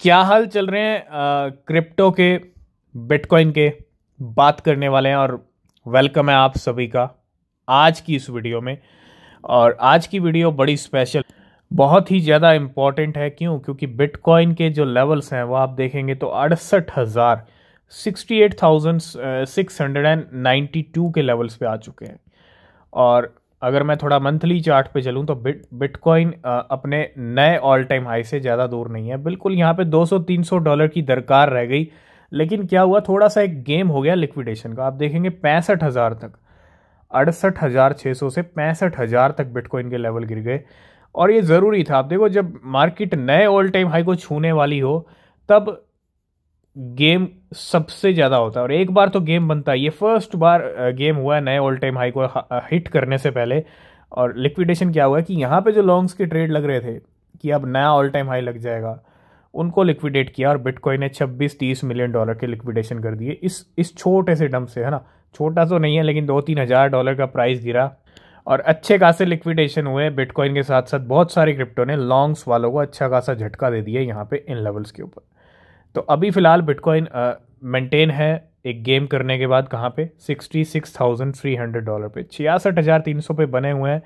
क्या हाल चल रहे हैं क्रिप्टो के बिटकॉइन के बात करने वाले हैं और वेलकम है आप सभी का आज की इस वीडियो में और आज की वीडियो बड़ी स्पेशल बहुत ही ज़्यादा इम्पॉर्टेंट है क्यों क्योंकि बिटकॉइन के जो लेवल्स हैं वो आप देखेंगे तो अड़सठ हज़ार sixty eight thousand six hundred and ninety two के लेवल्स पे आ चुके हैं और अगर मैं थोड़ा मंथली चार्ट पे चलूँ तो बिट बिटकॉइन अपने नए ऑल टाइम हाई से ज़्यादा दूर नहीं है बिल्कुल यहाँ पे 200-300 डॉलर की दरकार रह गई लेकिन क्या हुआ थोड़ा सा एक गेम हो गया लिक्विडेशन का आप देखेंगे पैंसठ हज़ार तक अड़सठ हज़ार छः सौ से पैंसठ हज़ार तक बिटकॉइन के लेवल गिर गए और ये ज़रूरी था आप देखो जब मार्केट नए ऑल टाइम हाई को छूने वाली हो तब गेम सबसे ज़्यादा होता है और एक बार तो गेम बनता है ये फर्स्ट बार गेम हुआ है नए ऑल टाइम हाई को हिट करने से पहले और लिक्विडेशन क्या हुआ है कि यहाँ पे जो लॉन्ग्स के ट्रेड लग रहे थे कि अब नया ऑल टाइम हाई लग जाएगा उनको लिक्विडेट किया और बिटकॉइन ने 26 तीस मिलियन डॉलर के लिक्विडेशन कर दिए इस इस छोटे से डम से है ना छोटा तो नहीं है लेकिन दो तीन हज़ार डॉलर का प्राइस गिरा और अच्छे खासे लिक्विडेशन हुए बिटकॉइन के साथ साथ बहुत सारे क्रिप्टो ने लॉन्ग्स वालों को अच्छा खासा झटका दे दिया यहाँ पे इन लेवल्स के ऊपर तो अभी फ़िलहाल बिटकॉइन मेंटेन है एक गेम करने के बाद कहाँ पे sixty six thousand three hundred dollar पे छियासठ हज़ार तीन सौ पे बने हुए हैं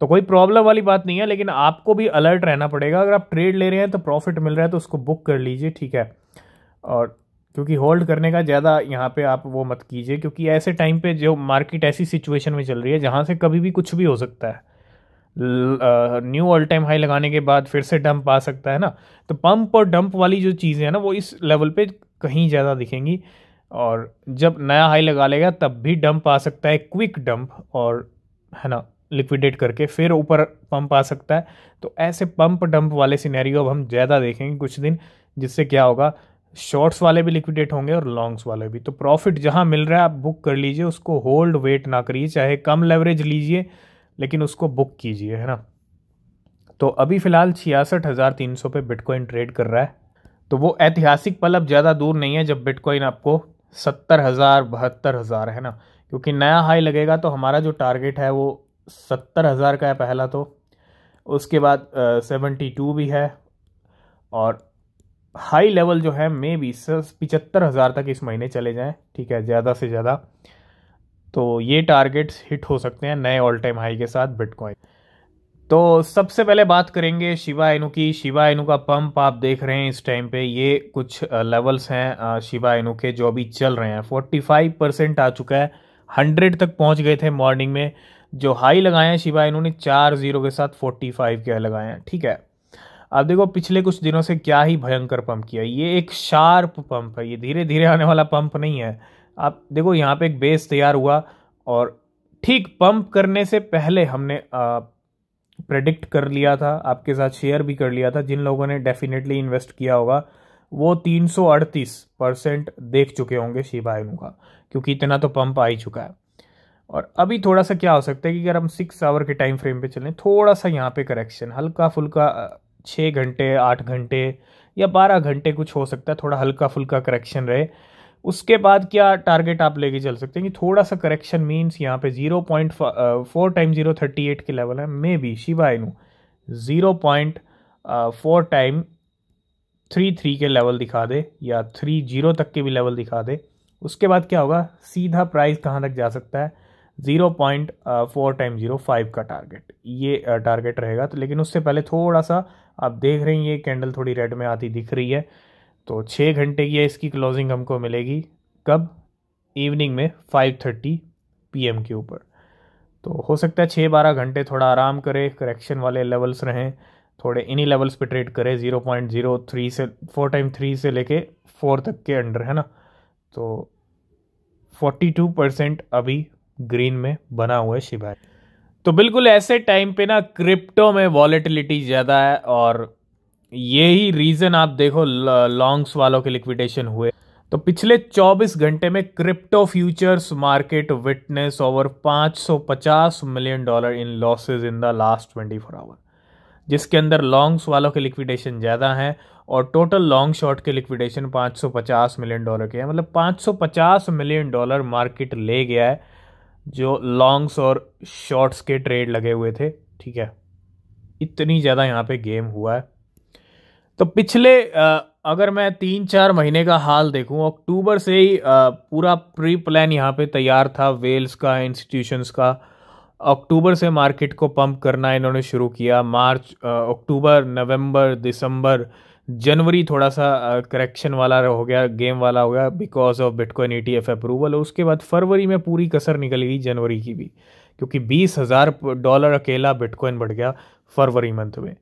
तो कोई प्रॉब्लम वाली बात नहीं है लेकिन आपको भी अलर्ट रहना पड़ेगा अगर आप ट्रेड ले रहे हैं तो प्रॉफिट मिल रहा है तो उसको बुक कर लीजिए ठीक है और क्योंकि होल्ड करने का ज़्यादा यहाँ पे आप वो मत कीजिए क्योंकि ऐसे टाइम पे जो मार्केट ऐसी सिचुएशन में चल रही है जहाँ से कभी भी कुछ भी हो सकता है न्यू ऑल टाइम हाई लगाने के बाद फिर से डंप आ सकता है ना तो पंप और डंप वाली जो चीज़ें हैं ना वो इस लेवल पे कहीं ज़्यादा दिखेंगी और जब नया हाई लगा लेगा तब भी डंप आ सकता है क्विक डंप और है ना लिक्विडेट करके फिर ऊपर पंप आ सकता है तो ऐसे पंप डंप वाले सिनेरियो अब हम ज़्यादा देखेंगे कुछ दिन जिससे क्या होगा शॉर्ट्स वाले भी लिक्विडेट होंगे और लॉन्ग्स वाले भी तो प्रॉफिट जहाँ मिल रहा है आप बुक कर लीजिए उसको होल्ड वेट ना करिए चाहे कम लेवरेज लीजिए लेकिन उसको बुक कीजिए है ना तो अभी फ़िलहाल छियासठ हज़ार तीन सौ पे बिटकॉइन ट्रेड कर रहा है तो वो ऐतिहासिक पल अब ज़्यादा दूर नहीं है जब बिटकॉइन आपको सत्तर हज़ार बहत्तर हज़ार है ना क्योंकि नया हाई लगेगा तो हमारा जो टारगेट है वो सत्तर हज़ार का है पहला तो उसके बाद सेवेंटी टू भी है और हाई लेवल जो है मे बी पिचत्तर हज़ार तक इस महीने चले जाएँ ठीक है ज़्यादा से ज़्यादा तो ये टारगेट्स हिट हो सकते हैं नए ऑल टाइम हाई के साथ बिटकॉइन तो सबसे पहले बात करेंगे शिवा एनु की शिवा एनु का पंप आप देख रहे हैं इस टाइम पे ये कुछ लेवल्स हैं शिवा एनु के जो अभी चल रहे हैं 45 परसेंट आ चुका है 100 तक पहुंच गए थे मॉर्निंग में जो हाई लगाए हैं शिवा एनु ने चार जीरो के साथ 45 के लगाए हैं ठीक है अब देखो पिछले कुछ दिनों से क्या ही भयंकर पंप किया ये एक शार्प पंप है ये धीरे धीरे आने वाला पंप नहीं है आप देखो यहाँ पे एक बेस तैयार हुआ और ठीक पंप करने से पहले हमने प्रेडिक्ट कर लिया था आपके साथ शेयर भी कर लिया था जिन लोगों ने डेफिनेटली इन्वेस्ट किया होगा वो 338 परसेंट देख चुके होंगे शिवा का क्योंकि इतना तो पंप आ ही चुका है और अभी थोड़ा सा क्या हो सकता है कि अगर हम सिक्स आवर के टाइम फ्रेम पे चलें थोड़ा सा यहाँ पे करेक्शन हल्का फुल्का छः घंटे आठ घंटे या बारह घंटे कुछ हो सकता है थोड़ा हल्का फुल्का करेक्शन रहे उसके बाद क्या टारगेट आप लेके चल सकते हैं कि थोड़ा सा करेक्शन मीन्स यहाँ पे zero point four time zero thirty eight के लेवल है may be Shiba Inu zero point four time three three के लेवल दिखा दे या थ्री जीरो तक के भी लेवल दिखा दे उसके बाद क्या होगा सीधा प्राइस कहाँ तक जा सकता है zero point four time zero five का टारगेट ये टारगेट uh, रहेगा तो लेकिन उससे पहले थोड़ा सा आप देख रहे हैं ये कैंडल थोड़ी रेड में आती दिख रही है तो छः घंटे की इसकी क्लोजिंग हमको मिलेगी कब इवनिंग में फाइव थर्टी पी के ऊपर तो हो सकता है छः बारह घंटे थोड़ा आराम करें करेक्शन वाले लेवल्स रहें थोड़े इन्हीं लेवल्स पे ट्रेड करें ज़ीरो पॉइंट ज़ीरो थ्री से फोर टाइम थ्री से लेके फोर तक के अंडर है ना तो फोर्टी टू परसेंट अभी ग्रीन में बना हुआ है शिवाय तो बिल्कुल ऐसे टाइम पे ना क्रिप्टो में वॉलेटिलिटी ज़्यादा है और ये ही रीज़न आप देखो लॉन्ग्स वालों के लिक्विडेशन हुए तो पिछले 24 घंटे में crypto futures market witness over 550 million dollar in losses in the last 24 hour जिसके अंदर लॉन्ग्स वालों के लिक्विडेशन ज़्यादा हैं और टोटल लॉन्ग शॉर्ट के लिक्विडेशन 550 मिलियन डॉलर के हैं मतलब 550 मिलियन डॉलर मार्केट ले गया है जो लॉन्ग्स और शॉर्ट्स के ट्रेड लगे हुए थे ठीक है इतनी ज़्यादा यहाँ पे गेम हुआ है तो पिछले अगर मैं तीन चार महीने का हाल देखूं अक्टूबर से ही पूरा प्री प्लान यहाँ पे तैयार था वेल्स का इंस्टीट्यूशंस का अक्टूबर से मार्केट को पंप करना इन्होंने शुरू किया मार्च अक्टूबर नवंबर दिसंबर जनवरी थोड़ा सा करेक्शन वाला हो गया गेम वाला हो गया because of bitcoin E T F approval उसके बाद फरवरी में पूरी कसर निकल गई जनवरी की भी क्योंकि बीस हज़ार डॉलर अकेला बिटकॉइन बढ़ गया फरवरी मंथ में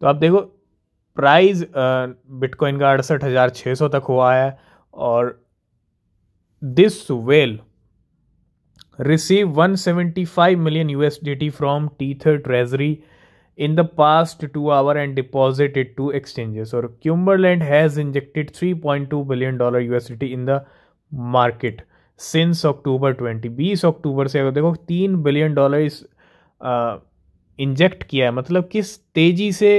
तो आप देखो प्राइस बिटकॉइन का अड़सठ हज़ार छः सौ तक हुआ है और this whale receive one seventy five million USDT from Tether treasury in the past two hour and deposit it to exchanges और Cumberland has injected three point two billion dollar USDT in the market since October twenty बीस अक्टूबर से अगर देखो तीन billion dollar inject किया है मतलब किस तेजी से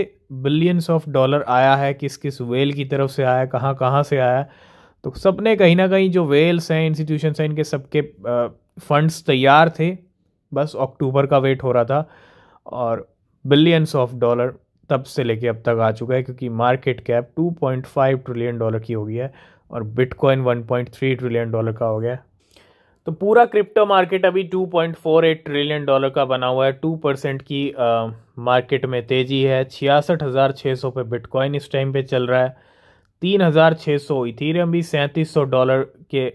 बिलियंस ऑफ डॉलर आया है किस किस वेल की तरफ से आया कहाँ कहाँ से आया तो सबने कहीं ना कहीं जो वेल्स हैं इंस्टीट्यूशन हैं इनके सबके फंड्स तैयार थे बस अक्टूबर का वेट हो रहा था और बिलियंस ऑफ डॉलर तब से लेके अब तक आ चुका है क्योंकि मार्केट कैप 2.5 ट्रिलियन डॉलर की हो गई है और बिटकॉइन 1.3 ट्रिलियन डॉलर का हो गया है तो पूरा क्रिप्टो मार्केट अभी 2.48 ट्रिलियन डॉलर का बना हुआ है टू परसेंट की आ, मार्केट में तेज़ी है छियासठ हज़ार छः सौ पे बिटकॉइन इस टाइम पे चल रहा है तीन हज़ार छः सौ इथीरियम भी सैंतीस सौ डॉलर के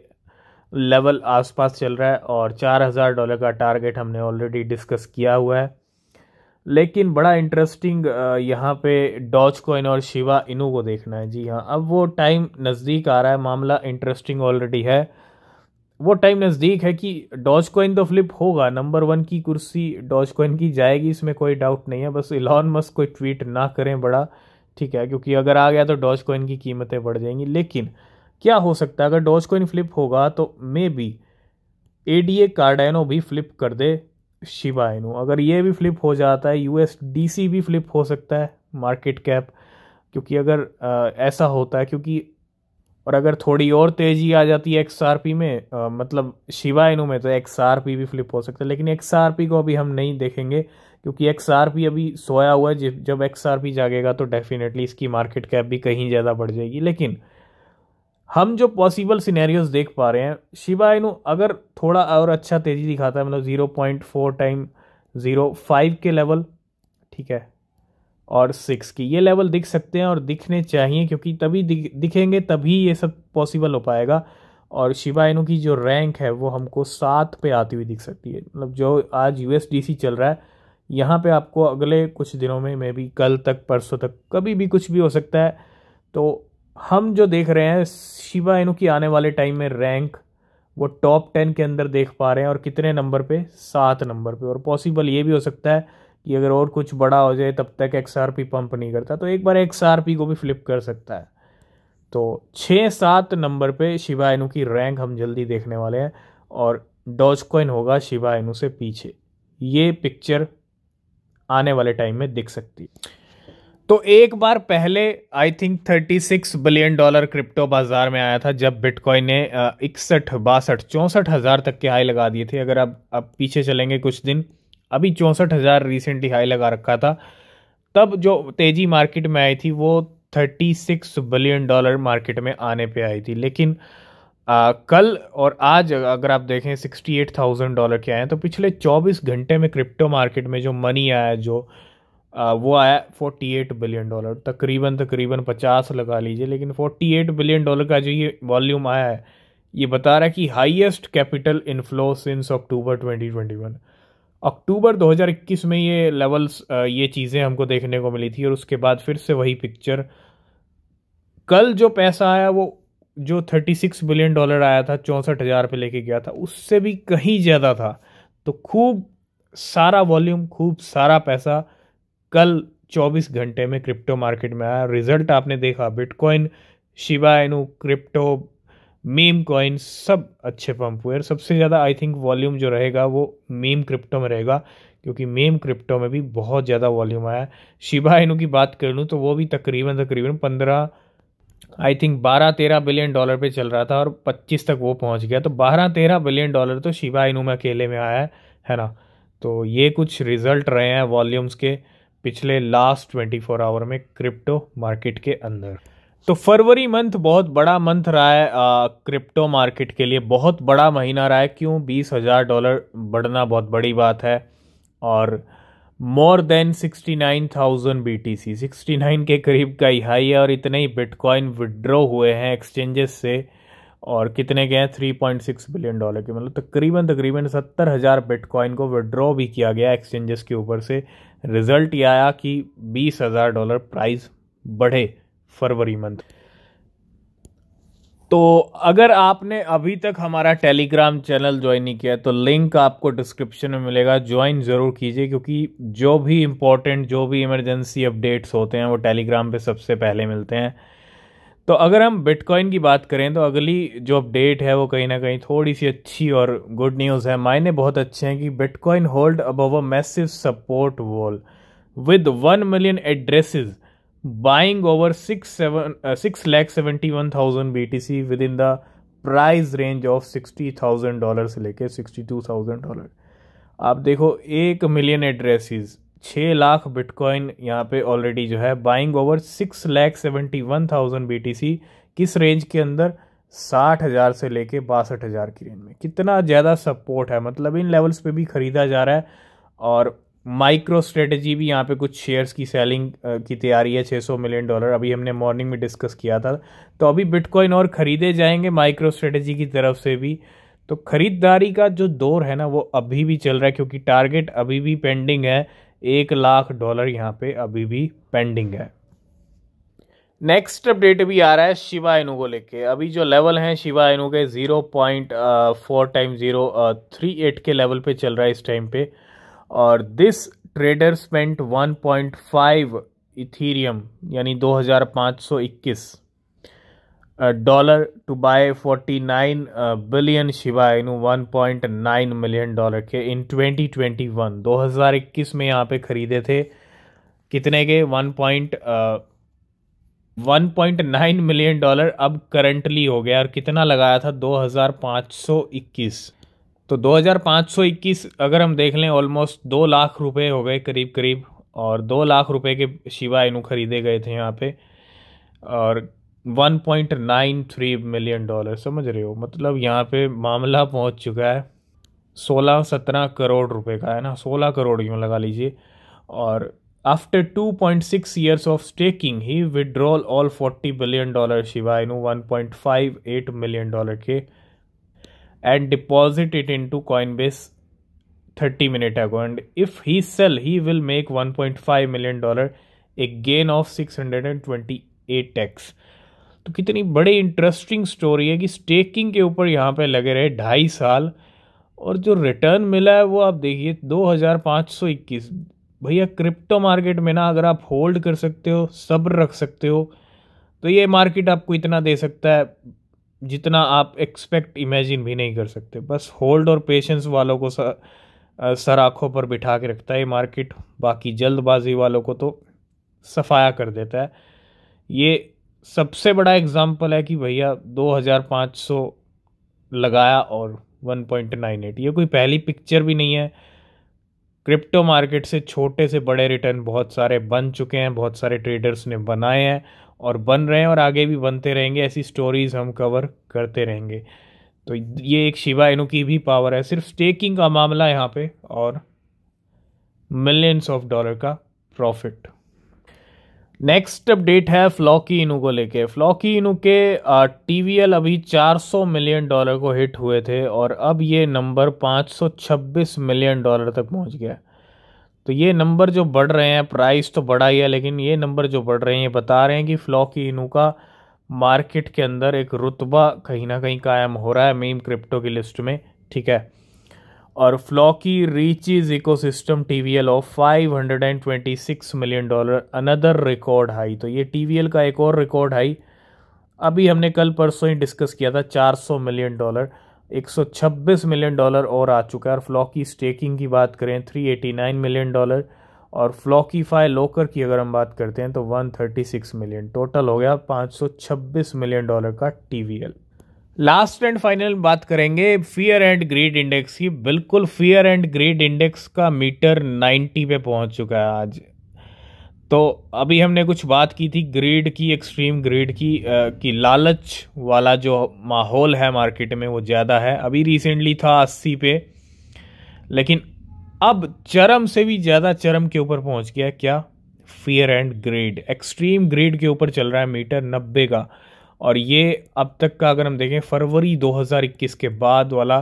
लेवल आसपास चल रहा है और चार हज़ार डॉलर का टारगेट हमने ऑलरेडी डिस्कस किया हुआ है लेकिन बड़ा इंटरेस्टिंग यहाँ पे डॉच कॉइन और शिवा इनू को देखना है जी हाँ अब वो टाइम नज़दीक आ रहा है मामला इंटरेस्टिंग ऑलरेडी है वो टाइम नज़दीक है कि डॉज कोइन तो फ्लिप होगा नंबर वन की कुर्सी डॉज कोइन की जाएगी इसमें कोई डाउट नहीं है बस इलॉन मस्क कोई ट्वीट ना करें बड़ा ठीक है क्योंकि अगर आ गया तो डॉज कोइन की कीमतें बढ़ जाएंगी लेकिन क्या हो सकता है अगर डॉज कोइन फ्लिप होगा तो may be A D A कार्डाइनो भी फ्लिप कर दे शिवाइनो अगर ये भी फ्लिप हो जाता है यू एस डी सी भी फ्लिप हो सकता है मार्केट कैप क्योंकि अगर आ, ऐसा होता है क्योंकि और अगर थोड़ी और तेज़ी आ जाती है एक्स आर पी में आ, मतलब शिवा इनू में तो एक्स आर पी भी फ्लिप हो सकता है लेकिन एक्स आर पी को अभी हम नहीं देखेंगे क्योंकि एक्स आर पी अभी सोया हुआ है जब एक्स आर पी जागेगा तो डेफिनेटली इसकी मार्केट कैप भी कहीं ज़्यादा बढ़ जाएगी लेकिन हम जो पॉसिबल सिनेरियोज देख पा रहे हैं शिवा इनू अगर थोड़ा और अच्छा तेज़ी दिखाता है मतलब zero point four time zero five के लेवल ठीक है और सिक्स की ये लेवल दिख सकते हैं और दिखने चाहिए क्योंकि तभी दिख, दिखेंगे तभी ये सब पॉसिबल हो पाएगा और शिवा इनू की जो रैंक है वो हमको सात पे आती हुई दिख सकती है मतलब जो आज यू चल रहा है यहाँ पे आपको अगले कुछ दिनों में मे भी कल तक परसों तक कभी भी कुछ भी हो सकता है तो हम जो देख रहे हैं शिवा इनू की आने वाले टाइम में रैंक वो टॉप टेन के अंदर देख पा रहे हैं और कितने नंबर पर सात नंबर पर और पॉसिबल ये भी हो सकता है कि अगर और कुछ बड़ा हो जाए तब तक एक्स आर पी पंप नहीं करता तो एक बार एक्स आर पी को भी फ्लिप कर सकता है तो छः सात नंबर पे शिवा इनू की रैंक हम जल्दी देखने वाले हैं और डॉज कॉइन होगा शिवा इनू से पीछे ये पिक्चर आने वाले टाइम में दिख सकती है तो एक बार पहले I think 36 billion dollar crypto बाजार में आया था जब बिटकॉइन ने इकसठ बासठ चौंसठ हज़ार तक के हाई लगा दिए थे अगर आप अब पीछे चलेंगे कुछ दिन अभी चौंसठ हज़ार रिसेंटली हाई लगा रखा था तब जो तेज़ी मार्केट में आई थी वो thirty six billion dollar market में आने पे आई थी लेकिन आ, कल और आज अगर आप देखें सिक्सटी एट थाउजेंड डॉलर के आए हैं तो पिछले चौबीस घंटे में क्रिप्टो मार्केट में जो मनी आया जो आ, वो आया फोर्टी एट बिलियन डॉलर तकरीबन तकरीबन पचास लगा लीजिए लेकिन फोर्टी एट बिलियन डॉलर का जो ये वॉल्यूम आया है ये बता रहा है कि highest capital inflow since October twenty twenty one October 2021 में ये लेवल्स ये चीज़ें हमको देखने को मिली थी और उसके बाद फिर से वही पिक्चर कल जो पैसा आया वो जो 36 बिलियन डॉलर आया था चौंसठ हज़ार पर लेके गया था उससे भी कहीं ज़्यादा था तो खूब सारा वॉल्यूम खूब सारा पैसा कल 24 घंटे में क्रिप्टो मार्केट में आया रिजल्ट आपने देखा Bitcoin Shiba Inu crypto meme coin सब अच्छे पंप हुए और सबसे ज़्यादा आई थिंक वॉल्यूम जो रहेगा वो मीम क्रिप्टो में रहेगा क्योंकि मेम क्रिप्टो में भी बहुत ज़्यादा वॉल्यूम आया शिबा इनू की बात कर लूँ तो वो भी तकरीबन तकरीबन पंद्रह आई थिंक बारह तेरह बिलियन डॉलर पे चल रहा था और पच्चीस तक वो पहुंच गया तो बारह तेरह बिलियन डॉलर तो शिबा इनू में अकेले में आया है है ना तो ये कुछ रिजल्ट रहे हैं वॉल्यूम्स के पिछले लास्ट ट्वेंटी फोर आवर में क्रिप्टो मार्केट के अंदर तो फरवरी मंथ बहुत बड़ा मंथ रहा है आ, क्रिप्टो मार्केट के लिए बहुत बड़ा महीना रहा है क्यों बीस हज़ार डॉलर बढ़ना बहुत बड़ी बात है और more than sixty nine thousand B T C sixty nine के करीब का ही हाई है और इतने ही बिटकॉइन विड्रॉ हुए हैं एक्सचेंजेस से और कितने गए हैं three point six billion dollar के मतलब तकरीबन तकरीबन सत्तर हज़ार बिटकॉइन को विड्रॉ भी किया गया एक्सचेंजेस के ऊपर से रिजल्ट ये आया कि बीस हज़ार डॉलर प्राइस बढ़े फरवरी मंथ तो अगर आपने अभी तक हमारा टेलीग्राम चैनल ज्वाइन नहीं किया तो लिंक आपको डिस्क्रिप्शन में मिलेगा ज्वाइन ज़रूर कीजिए क्योंकि जो भी इम्पोर्टेंट जो भी इमरजेंसी अपडेट्स होते हैं वो टेलीग्राम पे सबसे पहले मिलते हैं तो अगर हम बिटकॉइन की बात करें तो अगली जो अपडेट है वो कहीं ना कहीं थोड़ी सी अच्छी और गुड न्यूज़ है मायने बहुत अच्छे हैं कि Bitcoin hold above a massive support wall with one million addresses buying over six seven six lakh seventy one thousand B T C within the price range of sixty thousand dollar से लेके sixty two thousand dollar आप देखो एक million addresses छः lakh bitcoin यहाँ पे already जो है buying over six lakh seventy one thousand B T C किस रेंज के अंदर साठ हज़ार से लेके बासठ हज़ार की रेंज में कितना ज़्यादा सपोर्ट है मतलब इन लेवल्स पे भी ख़रीदा जा रहा है और माइक्रो स्ट्रेटजी भी यहाँ पे कुछ शेयर्स की सेलिंग की तैयारी है 600 मिलियन डॉलर अभी हमने मॉर्निंग में डिस्कस किया था तो अभी बिटकॉइन और ख़रीदे जाएंगे माइक्रो स्ट्रेटजी की तरफ से भी तो ख़रीदारी का जो दौर है ना वो अभी भी चल रहा है क्योंकि टारगेट अभी भी पेंडिंग है एक लाख डॉलर यहाँ पे अभी भी पेंडिंग है नेक्स्ट अपडेट भी आ रहा है शिवा एनू को लेके अभी जो लेवल हैं शिवा एनू के zero point four time zero three eight के लेवल पे चल रहा है इस टाइम पे और दिस ट्रेडर स्पेंट 1.5 इथीरियम यानी 2521 dollar to buy 49 billion Shiba in 1.9 million dollar के इन 2021 2021 में यहाँ पे ख़रीदे थे कितने के 1. One point nine million dollar अब करंटली हो गया और कितना लगाया था दो हज़ार पाँच सौ इक्कीस तो 2521 अगर हम देख लें ऑलमोस्ट दो लाख रुपए हो गए करीब करीब और दो लाख रुपए के शिवा इनू खरीदे गए थे यहाँ पे और 1.93 मिलियन डॉलर समझ रहे हो मतलब यहाँ पे मामला पहुँच चुका है 16-17 करोड़ रुपए का है ना 16 करोड़ यूँ लगा लीजिए और आफ्टर 2.6 ईयर्स ऑफ स्टेकिंग ही withdrawal all 40 billion dollar Shiba Inu one million dollar के and deposit it into Coinbase 30 minute ago and if he sell he will make 1.5 million dollar a gain of 628x तो कितनी बड़ी interesting story है कि staking के ऊपर यहाँ पे लगे रहे ढाई साल और जो रिटर्न मिला है वो आप देखिए 2521 भैया क्रिप्टो मार्केट में ना अगर आप होल्ड कर सकते हो सब्र रख सकते हो तो ये मार्केट आपको इतना दे सकता है जितना आप एक्सपेक्ट इमेजिन भी नहीं कर सकते बस होल्ड और पेशेंस वालों को सर सर आँखों पर बिठा के रखता है मार्केट बाकी जल्दबाजी वालों को तो सफाया कर देता है ये सबसे बड़ा एग्ज़ाम्पल है कि भैया 2500 लगाया और 1.98 ये कोई पहली पिक्चर भी नहीं है क्रिप्टो मार्केट से छोटे से बड़े रिटर्न बहुत सारे बन चुके हैं बहुत सारे ट्रेडर्स ने बनाए हैं और बन रहे हैं और आगे भी बनते रहेंगे ऐसी स्टोरीज़ हम कवर करते रहेंगे तो ये एक शिवा इनू की भी पावर है सिर्फ स्टेकिंग का मामला यहाँ पे और मिलियंस ऑफ डॉलर का प्रॉफिट नेक्स्ट अपडेट है फ्लॉकी इनू को लेके फ्लॉकी इनू के टीवीएल अभी 400 मिलियन डॉलर को हिट हुए थे और अब ये नंबर 526 मिलियन डॉलर तक पहुंच गया तो ये नंबर जो बढ़ रहे हैं प्राइस तो बढ़ा ही है लेकिन ये नंबर जो बढ़ रहे हैं ये बता रहे हैं कि फ्लॉकी इनू का मार्केट के अंदर एक रुतबा कहीं ना कहीं कायम हो रहा है मेम क्रिप्टो की लिस्ट में ठीक है और फ्लॉकी टी ecosystem TVL of 526 million dollar another record high तो ये टीवीएल का एक और रिकॉर्ड हाई अभी हमने कल परसों ही डिस्कस किया था 400 मिलियन डॉलर 126 मिलियन डॉलर और आ चुका है और फ्लॉकी स्टेकिंग की बात करें 389 मिलियन डॉलर और फ्लॉकीफाई लोकर की अगर हम बात करते हैं तो 136 मिलियन टोटल हो गया 526 मिलियन डॉलर का टीवीएल लास्ट एंड फाइनल बात करेंगे फियर एंड ग्रीड इंडेक्स की बिल्कुल फियर एंड ग्रीड इंडेक्स का मीटर 90 पे पहुंच चुका है आज तो अभी हमने कुछ बात की थी ग्रेड की एक्सट्रीम ग्रेड की आ, की लालच वाला जो माहौल है मार्केट में वो ज़्यादा है अभी रिसेंटली था अस्सी पे लेकिन अब चरम से भी ज़्यादा चरम के ऊपर पहुंच गया क्या fear and greed extreme greed के ऊपर चल रहा है मीटर नब्बे का और ये अब तक का अगर हम देखें फरवरी 2021 के बाद वाला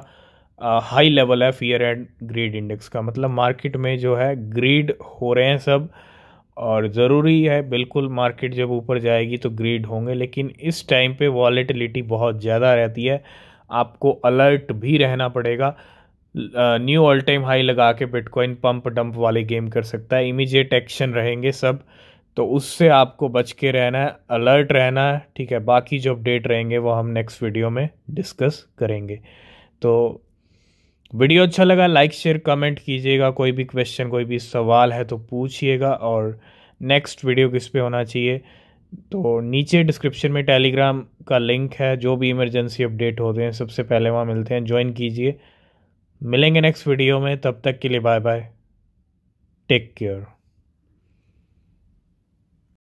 आ, हाई लेवल है फियर एंड ग्रेड इंडेक्स का मतलब मार्केट में जो है ग्रेड हो रहे हैं सब और ज़रूरी है बिल्कुल मार्केट जब ऊपर जाएगी तो ग्रीड होंगे लेकिन इस टाइम पे वॉलेटिलिटी बहुत ज़्यादा रहती है आपको अलर्ट भी रहना पड़ेगा न्यू ऑल टाइम हाई लगा के बिटकॉइन पंप डंप वाले गेम कर सकता है इमीजिएट एक्शन रहेंगे सब तो उससे आपको बच के रहना है अलर्ट रहना है ठीक है बाकी जो अपडेट रहेंगे वो हम नेक्स्ट वीडियो में डिस्कस करेंगे तो वीडियो अच्छा लगा लाइक शेयर कमेंट कीजिएगा कोई भी क्वेश्चन कोई भी सवाल है तो पूछिएगा और नेक्स्ट वीडियो किस पे होना चाहिए तो नीचे डिस्क्रिप्शन में टेलीग्राम का लिंक है जो भी इमरजेंसी अपडेट होते हैं सबसे पहले वहाँ मिलते हैं ज्वाइन कीजिए मिलेंगे नेक्स्ट वीडियो में तब तक के लिए बाय बाय टेक केयर